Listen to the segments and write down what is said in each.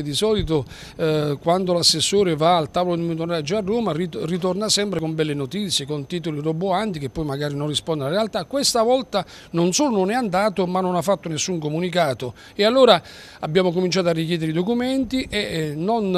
di solito eh, quando l'assessore va al tavolo di monitoraggio a Roma ritorna sempre con belle notizie, con titoli roboanti che poi magari non rispondono alla realtà. Questa volta non solo non è andato ma non ha fatto nessun comunicato e allora abbiamo cominciato a richiedere i documenti e eh, non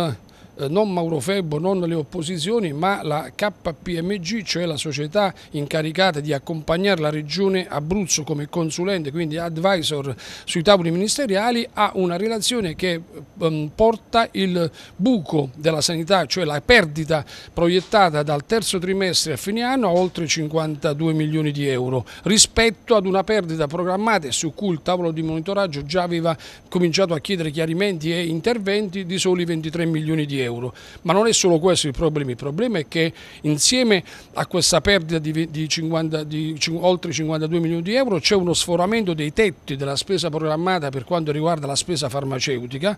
eh, non Mauro Febbo, non le opposizioni, ma la KPMG, cioè la società incaricata di accompagnare la regione Abruzzo come consulente, quindi advisor sui tavoli ministeriali, ha una relazione che ehm, porta il buco della sanità, cioè la perdita proiettata dal terzo trimestre a fine anno a oltre 52 milioni di euro, rispetto ad una perdita programmata su cui il tavolo di monitoraggio già aveva cominciato a chiedere chiarimenti e interventi di soli 23 milioni di euro euro. Ma non è solo questo il problema, il problema è che insieme a questa perdita di, di, 50, di oltre 52 milioni di euro c'è uno sforamento dei tetti della spesa programmata per quanto riguarda la spesa farmaceutica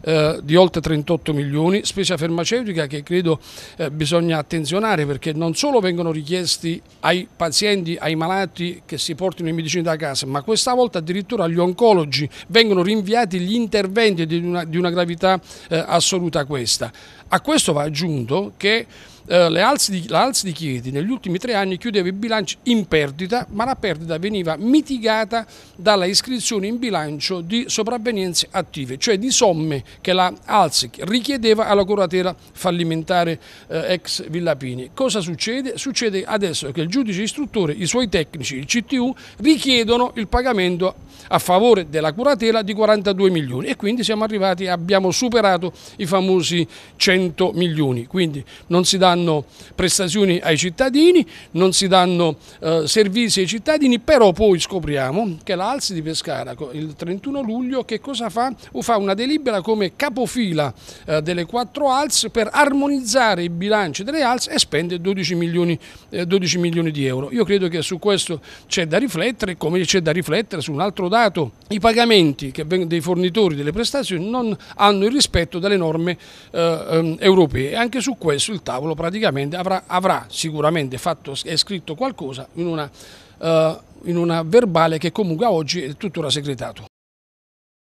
eh, di oltre 38 milioni, spesa farmaceutica che credo eh, bisogna attenzionare perché non solo vengono richiesti ai pazienti, ai malati che si portino in medicina da casa, ma questa volta addirittura agli oncologi vengono rinviati gli interventi di una, di una gravità eh, assoluta questa. A questo va aggiunto che eh, alze di, la alza di Chieti negli ultimi tre anni chiudeva il bilancio in perdita, ma la perdita veniva mitigata dalla iscrizione in bilancio di sopravvenienze attive, cioè di somme che la alzi richiedeva alla curatela fallimentare eh, ex Villapini. Cosa succede? Succede adesso che il giudice istruttore, i suoi tecnici, il CTU, richiedono il pagamento a favore della curatela di 42 milioni e quindi siamo arrivati, abbiamo superato i famosi 100 milioni, quindi non si dà danno prestazioni ai cittadini, non si danno eh, servizi ai cittadini, però poi scopriamo che l'Alsi di Pescara il 31 luglio che cosa fa? fa una delibera come capofila eh, delle quattro Alsi per armonizzare i bilanci delle Alsi e spende 12 milioni, eh, 12 milioni di euro. Io credo che su questo c'è da riflettere, come c'è da riflettere su un altro dato, i pagamenti dei fornitori delle prestazioni non hanno il rispetto delle norme eh, ehm, europee. Anche su questo il tavolo praticamente avrà, avrà sicuramente fatto e scritto qualcosa in una, eh, in una verbale che comunque oggi è tuttora segretato.